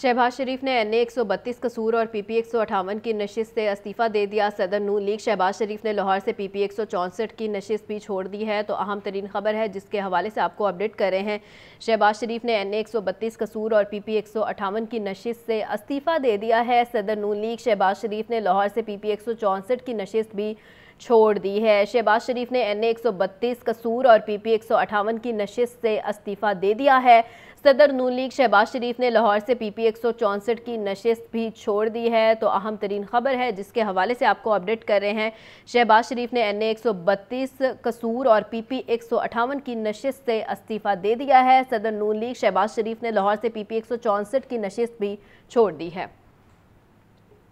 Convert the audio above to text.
शहबाज शरीफ ने N A एक सौ बत्तीस कसूर और पी पी एक सौ अठावन की नशिस्त से इस्तीफ़ा दे दिया सदर नू लीग शहबाज शरीफ ने लाहौर से पी पी एक सौ चौंसठ की नशिस्त भी छोड़ दी है तो अहम तरीन खबर है जिसके हवाले से आपको अपडेट कर रहे हैं शहबाज शरीफ ने एन ए एक सौ बत्तीस कसूर और पी पी एक सौ अठावन की नशिस्त से इस्तीफ़ा दे दिया है सदर नू लीग शहबाज शरीफ ने लाहौर से पी पी एक सौ चौंसठ की नशिस्त भी छोड़ दी है शहबाज शरीफ ने एन ए एक कसूर और पी पी की नशिस्त से इस्तीफ़ा दे दिया है सदर नून लीग शहबाज शरीफ ने लाहौर से पी पी एक सौ चौंसठ की नशस्त भी छोड़ दी है तो अहम तरीन खबर है जिसके हवाले से आपको अपडेट कर रहे हैं शहबाज शरीफ ने एन ए एक सौ बत्तीस कसूर और पी पी एक सौ अठावन की नशस्त से इस्तीफ़ा दे दिया है सदर नून लीग शहबाज शरीफ ने लाहौर से पी पी एक सौ चौंसठ की नशस्त भी छोड़ दी है